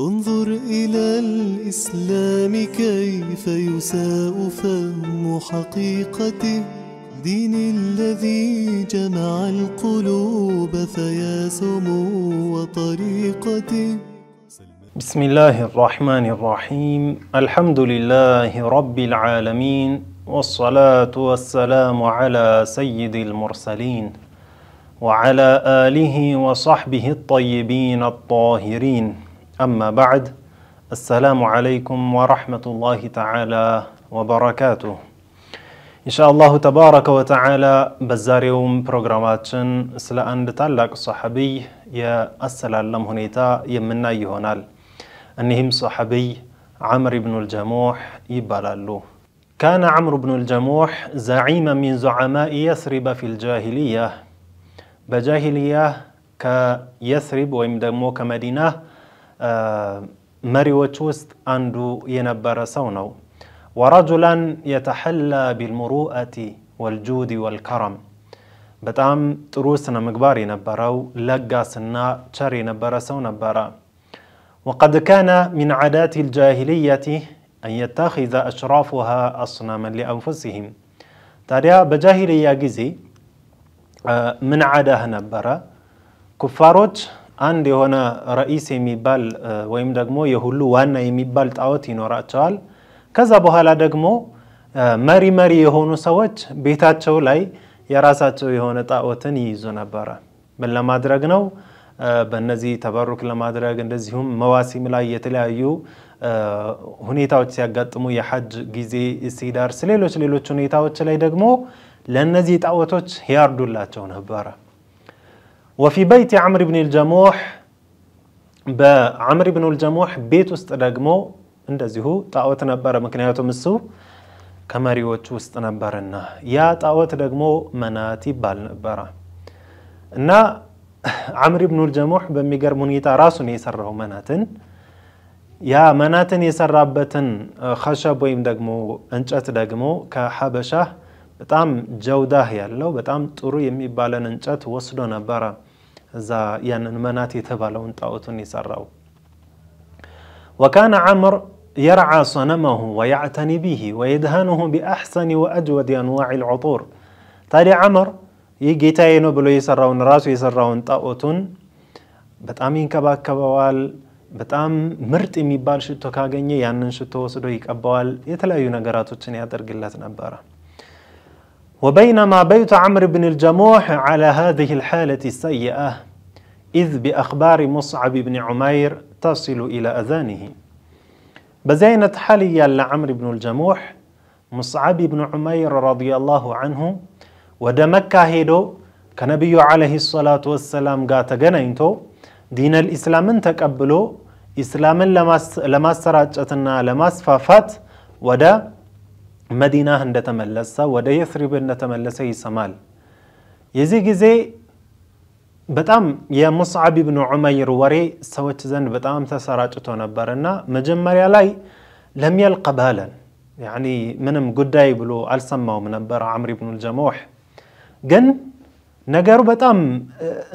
انظر إلى الإسلام كيف يساء فهم حقيقته دين الذي جمع القلوب فيا سمو وطريقته بسم الله الرحمن الرحيم الحمد لله رب العالمين والصلاة والسلام على سيد المرسلين وعلى آله وصحبه الطيبين الطاهرين أما بعد السلام عليكم ورحمة الله تعالى وبركاته إن شاء الله تبارك وتعالى يوم بروغراماتشن سلا أند تعلق صحابي يا السلام هنيتا يمنا يهونال أنهم صحابي عمرو بن الجموح يبالالو كان عمرو بن الجموح زعيما من زعماء يثرب في الجاهلية بجاهلية كيثرب ويمدمو كمدينة መሪዎች ውስጥ አንዱ የነበረ ሰው ነው። ወረጁላን የተሐላ ቢልሙሩአቲ ወልጁድ ወልከረም በጣም ጥሩ ስነ ምግባር የነበረው ለጋስና ቸር የነበረ ሰው ነበረ። وقد كان من عادات الجاهلية أن يتخذ أشرافها أصناما لأنفسهم ታዲያ በጃሂልያ ጊዜ ምን ዓዳህ ነበረ? ኩፋሮች አንድ የሆነ ረኢስ የሚባል ወይም ደግሞ የሁሉ ዋና የሚባል ጣዖት ይኖራቸዋል። ከዛ በኋላ ደግሞ መሪ መሪ የሆኑ ሰዎች ቤታቸው ላይ የራሳቸው የሆነ ጣዖትን ይይዙ ነበረ። ምን ለማድረግ ነው? በእነዚህ ተበሩክ ለማድረግ እንደዚሁም መዋሲም ላይ የተለያዩ ሁኔታዎች ሲያጋጥሙ የሐጅ ጊዜ ሲዳርስ፣ ሌሎች ሌሎች ሁኔታዎች ላይ ደግሞ ለእነዚህ ጣዖቶች ያርዱላቸው ነበረ። وفي بيت عمرو بن الجموح با عمرو بن الجموح بيت اندزي هو طاوت نبر مكنياتو مسو كماريوچ است نبرنا يا طاوت دغمو مناتي بال نبرا ان عمرو بن الجموح بميجر مونيتا راسو ني يسرو مناتن يا مناتن يسرابتن خشب ويم دغمو انچت دغمو كحبشه بتام جوده يالو بتام طرو يميبالن انچت وسدو نبره وكان عمر يرعى صنمه ويعتني به ويدهنه باحسن واجود انواع العطور تالي عمر يجيتاينو بلو يسراون راسو يسراون تاوتون بتامين كبا كبوال بتام مرت امي بالشتو كاغني يعني شتو وسدو يقبوال يتلايو نغراتوچن يادرغلات نبره وبينما بيت عمرو بن الجموح على هذه الحالة السيئة إذ بأخبار مصعب بن عمير تصل إلى أذانه بزينة حاليا لعمرو بن الجموح مصعب بن عمير رضي الله عنه ودمك هيدو كنبي عليه الصلاة والسلام قاتا جنينتو دين الإسلام تقبلو إسلام لما سراجتنا لما سفافات ودا مدينة هند تملسة وده يثريب هند تملسة يسمال يزي جزي بتام يا مصعب بن عمير وري سوات زن بتام تسارات اتو نبارنا مجمري علي لم يلق بالا يعني منم قداي بلو السماو من نبار عمري بن الجموح جن نقارو بتام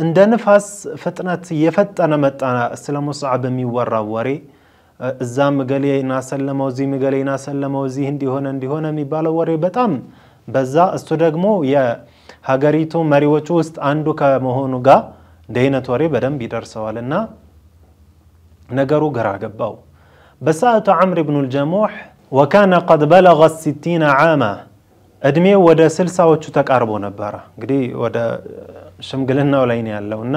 اندا نفاس فتنات يفت انا مت انا السلام مصعب ميورا وري እዛም እገሌን አሰለመው እዚህም እገሌን አሰለመው እዚህ እንዲሆነ እንዲሆነ የሚባለው ወሬ በጣም በዛ። እሱ ደግሞ የሀገሪቱ መሪዎች ውስጥ አንዱ ከመሆኑ ጋር እንዲህ አይነት ወሬ በደንብ ይደርሰዋል እና ነገሩ ግራ ገባው። በሰዓቱ ዐምር ብኑ ልጀሙሕ ወካነ ቀድ በለገ ሲቲነ ዓማ እድሜው ወደ ስልሳዎቹ ተቃርቦ ነበረ። እንግዲህ ወደ ሽምግልናው ላይ ነው ያለው እና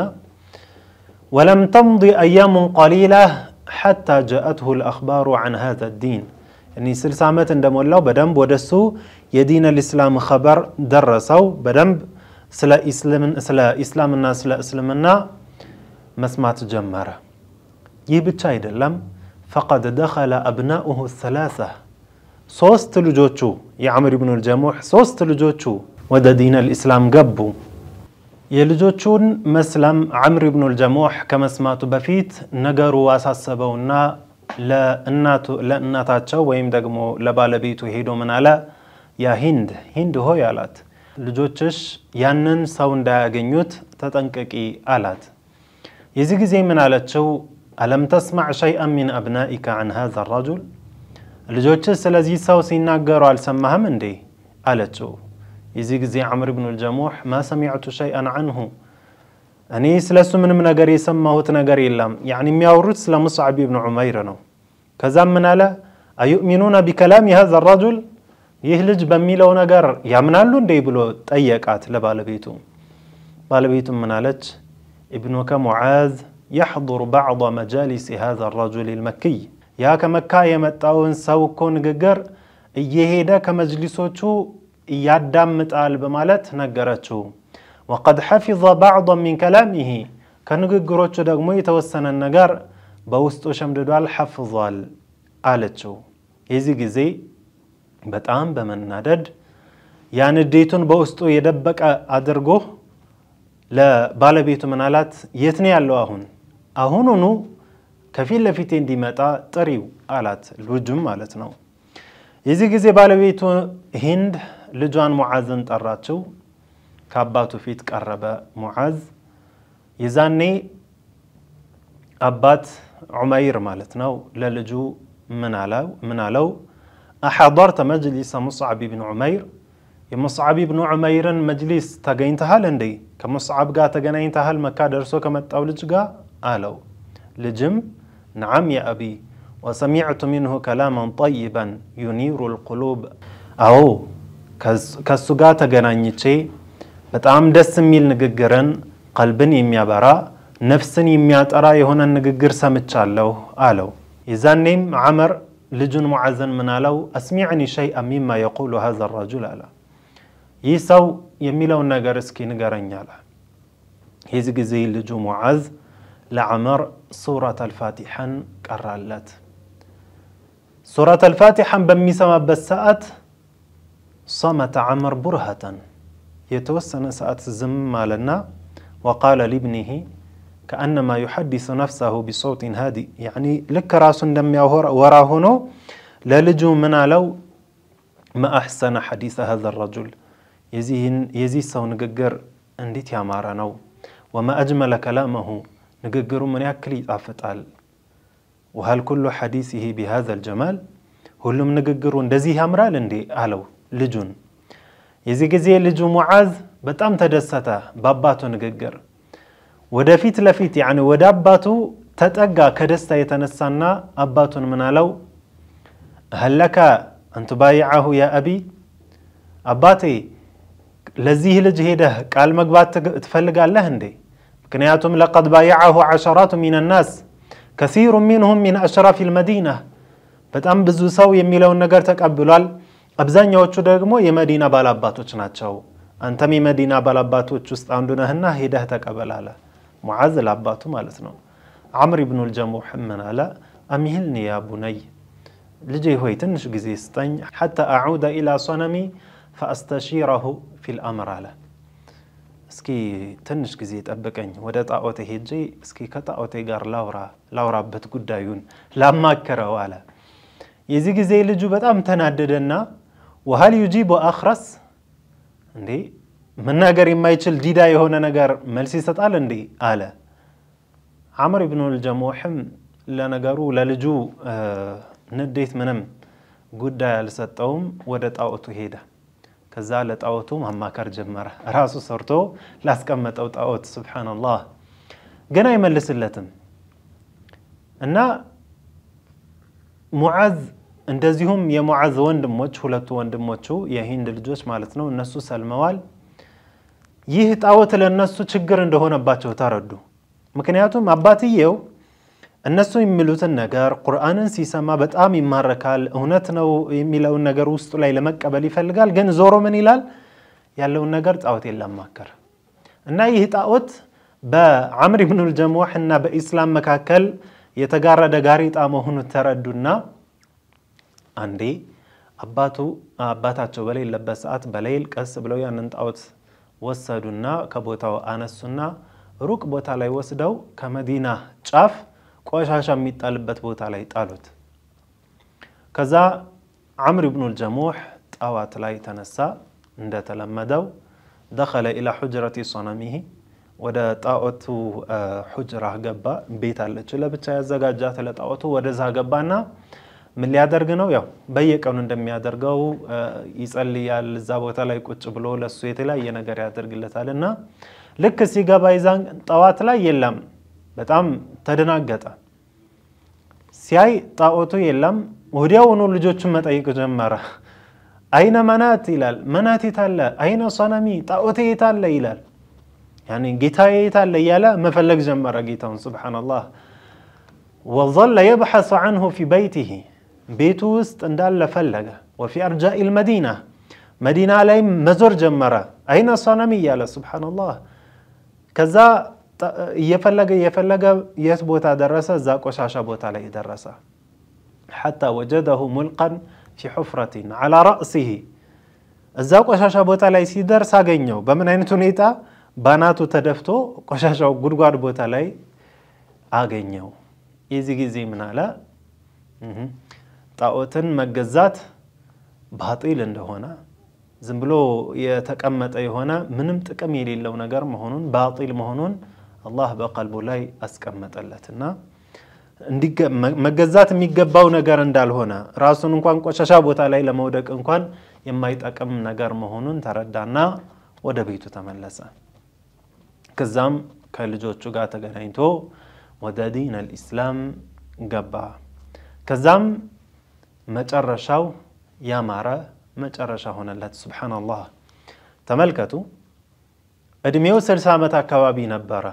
ወለም ተምዲ አያሙን ቀሊላህ حتى جاءته الأخبار عن هذا الدين يعني سلسة عمات اندام الله بدنب ودسو يدين الإسلام خبر درسو بدم سلا إسلام سلا إسلامنا سلا إسلامنا مسمات جمارة يب شايد لم فقد دخل أبناؤه الثلاثة صوست لجوتشو يا عمر بن الجموح صوست لجوتشو ودى دين الإسلام قبو የልጆቹን መስለም ዐምር ብኑ ልጀሞሕ ከመስማቱ በፊት ነገሩ አሳሰበውና ለእናታቸው ወይም ደግሞ ለባለቤቱ ሄዶ ምን አለ? ያ ሂንድ ሂንድ ሆይ አላት፣ ልጆችሽ ያንን ሰው እንዳያገኙት ተጠንቀቂ አላት። የዚህ ጊዜ ምን አለችው? አለም ተስማዕ ሸይአን ሚን አብናኢከ ዐን ሃዛ ረጁል፣ ልጆችሽ ስለዚህ ሰው ሲናገሩ አልሰማህም እንዴ? አለችው። يزيك زي عمرو بن الجموح ما سمعت شيئا عنه أني سلس من من أجري سماه تنجري لم يعني ما ورد مصعب بن عمير نو كذا من على أيؤمنون بكلام هذا الرجل يهلج بميل ونجر يا من على لون ديبلو تأيك عتلا بالبيتهم بالبيتهم من علىج ابنك معاذ يحضر بعض مجالس هذا الرجل المكي ياك مكاية متاون سوكون ججر يهدا كمجلسه ያዳምጣል በማለት ነገረችው። ወቀድ ሐፊዘ ባዕض ሚን ከላሚሂ ከንግግሮቹ ደግሞ የተወሰነን ነገር በውስጡ ሸምድዷል ሐፍዟል አለችው። የዚህ ጊዜ በጣም በመናደድ ያ ንዴቱን በውስጡ የደበቀ አድርጎ ለባለቤቱ ምን አላት? የት ነው ያለው አሁን? አሁኑኑ ከፊት ለፊቴ እንዲመጣ ጥሪው አላት። ልጁም ማለት ነው። የዚህ ጊዜ ባለቤቱ ሂንድ لجوان معازن تراتشو كاباتو فيت كاربا معاز يزاني أبات عمير مالتناو للجو منالو منالو أحضرت مجلس مصعب بن عمير مصعب بن عمير مجلس تاجين تهالندي كمصعب قا تاجين تهال مكادر سو كمت أولج قا آلو لجم نعم يا أبي وسمعت منه كلاما طيبا ينير القلوب أو ከሱ ጋር ተገናኝቼ በጣም ደስ የሚል ንግግርን ቀልብን የሚያበራ ነፍስን የሚያጠራ የሆነ ንግግር ሰምቻለሁ አለው። የዛኔም ዐመር ልጁን ሙዓዝን ምን አለው? አስሚዕኒ ሸይአ ሚማ የቁሉ ሀዛ ረጁል አለ። ይህ ሰው የሚለውን ነገር እስኪ ንገረኝ አለ። የዚህ ጊዜ ልጁ ሙዓዝ ለዐመር ሱረት አልፋቲሐን ቀራለት። ሱረት አልፋቲሐን በሚሰማበት ሰዓት صمت عمر برهة يتوسن سأت الزم لنا وقال لابنه كأنما يحدث نفسه بصوت هادئ يعني لك راس دم وراهنو للجو منا لو ما أحسن حديث هذا الرجل يزي يزي سو نققر انديت يا مارانو وما أجمل كلامه نققر من يكلي أفتال وهل كل حديثه بهذا الجمال هل من نققر اندزي همرال اندي ألو لجون يزي قزي لجو معاذ بتأم تدستا باباتو نققر ودا فيت لفيت يعني ودا باباتو تتأقا كدستا يتنسانا أباتو منالو هل لك أن تبايعه يا أبي أباتي لزيه لجهده قال مقبات تفلق اللهندي كنياتهم لقد بايعه عشرات من الناس كثير منهم من أشراف المدينة بتأم بزو سوي ميلو النقر تقبلوال አብዛኛዎቹ ደግሞ የመዲና ባላባቶች ናቸው። አንተም የመዲና ባላባቶች ውስጥ አንዱ ነህና ሄደህ ተቀበል አለ። ሙዓዝ ለአባቱ ማለት ነው። ዓምር ብኑ ልጀሙሕ ምን አለ? አሚህልኒ ያ ቡነይ፣ ልጄ ሆይ ትንሽ ጊዜ ስጠኝ፣ ሓታ አዑደ ኢላ ሶነሚ ፈአስተሺረሁ ፊል አምር አለ። እስኪ ትንሽ ጊዜ ጠብቀኝ፣ ወደ ጣዖቴ ሄጄ እስኪ ከጣዖቴ ጋር ላውራ ላውራበት ጉዳዩን ላማከረው አለ። የዚህ ጊዜ ልጁ በጣም ተናደደና وهل يجيب أخرس؟ دي من نجار ما يشل جدا يهون نجار ملسي ستعال دي آلة عمر بن الجموحم لا نجارو لا لجو آه، نديث منم قد لستعوم ودت أوتو هيدا كذا لتعوتو مهما كار جمرة راسو صرتو لاس كمت أوت أوت سبحان الله قنا يملس اللتم أن معاذ እንደዚሁም የሙዓዝ ወንድሞች ሁለቱ ወንድሞቹ የሂንድ ልጆች ማለት ነው እነሱ ሰልመዋል። ይህ ጣዖት ለእነሱ ችግር እንደሆነባቸው ተረዱ። ምክንያቱም አባትየው እነሱ የሚሉትን ነገር ቁርአንን ሲሰማ በጣም ይማረካል፣ እውነት ነው የሚለውን ነገር ውስጡ ላይ ለመቀበል ይፈልጋል። ግን ዞሮ ምን ይላል? ያለውን ነገር ጣዖት የለማከር እና ይህ ጣዖት በአምር ብኑል እና በኢስላም መካከል የተጋረደ ጋሪጣ መሆኑ ተረዱና አንዴ አባቱ አባታቸው በሌለበት ሰዓት በሌይል ቀስ ብለው ያንን ጣዖት ወሰዱና ከቦታው አነሱና ሩቅ ቦታ ላይ ወስደው ከመዲና ጫፍ ቆሻሻ የሚጣልበት ቦታ ላይ ጣሉት። ከዛ ዓምር ብኑ ልጀሙሕ ጠዋት ላይ ተነሳ እንደተለመደው ደኸለ ኢላ ሑጅረቲ ሶነሚሂ ወደ ጣዖቱ ሑጅራ ገባ። ቤት አለች ለብቻ ያዘጋጃት ለጣዖቱ ወደዛ ገባና ምን ሊያደርግ ነው? ያው በየቀኑ እንደሚያደርገው ይጸልያል። እዛ ቦታ ላይ ቁጭ ብሎ ለሱ የተለያየ ነገር ያደርግለታል እና ልክ ሲገባ ይዛን ጠዋት ላይ የለም። በጣም ተደናገጠ። ሲያይ ጣዖቱ የለም። ወዲያውኑ ልጆቹን መጠየቅ ጀመረ። አይነ መናት ይላል። መናት የታለ? አይነ ሰነሚ ጣዖቴ የታለ ይላል። ያኔ ጌታዬ የታለ እያለ መፈለግ ጀመረ ጌታውን። ሱብሓነላህ ወظل يبحث عنه في بيته بيتوست اندال لفلغة وفي أرجاء المدينة مدينة عليهم مزور جمرة أين صنمي يا سبحان الله كذا يفلغ يفلغ يثبوت درسة زاكو شاشة بوت عليه درسة حتى وجده ملقا في حفرة على رأسه زاكو شاشة بوت عليه سيدر ساقينيو بمن أين تنيتا باناتو تدفتو قشاشة وقرقار بوت عليه آقينيو يزيقي زي منالا 嗯哼。Mm ጣዖትን መገዛት ባጢል እንደሆነ ዝም ብሎ የተቀመጠ የሆነ ምንም ጥቅም የሌለው ነገር መሆኑን ባጢል መሆኑን አላህ በቀልቡ ላይ አስቀመጠለትና መገዛት የሚገባው ነገር እንዳልሆነ ራሱን እንኳን ቆሻሻ ቦታ ላይ ለመውደቅ እንኳን የማይጠቅም ነገር መሆኑን ተረዳና ወደ ቤቱ ተመለሰ። ከዛም ከልጆቹ ጋር ተገናኝቶ ወደ ዲን አልኢስላም ገባ። ከዛም መጨረሻው ያማረ መጨረሻ ሆነለት። ሱብሓነላህ። ተመልከቱ፣ እድሜው ስልሳ ዓመት አካባቢ ነበረ።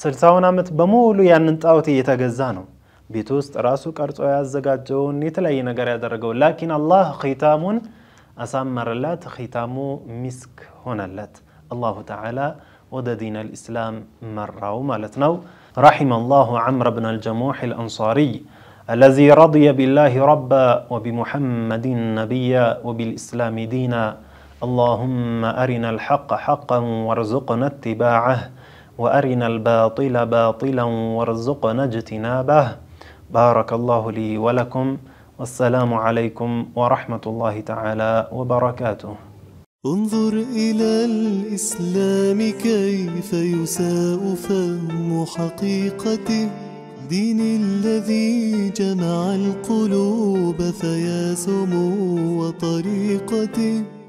ስልሳውን ዓመት በሙሉ ያንን ጣዖት እየተገዛ ነው። ቤት ውስጥ ራሱ ቀርጾ ያዘጋጀውን የተለያየ ነገር ያደረገው። ላኪን አላህ ኺታሙን አሳመረላት። ኺታሙ ሚስክ ሆነለት። አላሁ ተዓላ ወደ ዲን አልኢስላም መራው ማለት ነው። ረሒመ አላሁ ዐምር ብን አልጀሙሕ አልአንሳሪ الذي رضي بالله ربا وبمحمد نبيا وبالإسلام دينا اللهم أرنا الحق حقا وارزقنا اتباعه وأرنا الباطل باطلا وارزقنا اجتنابه بارك الله لي ولكم والسلام عليكم ورحمة الله تعالى وبركاته انظر إلى الإسلام كيف يساء فهم حقيقته الدين الذي جمع القلوب فيا سمو وطريقته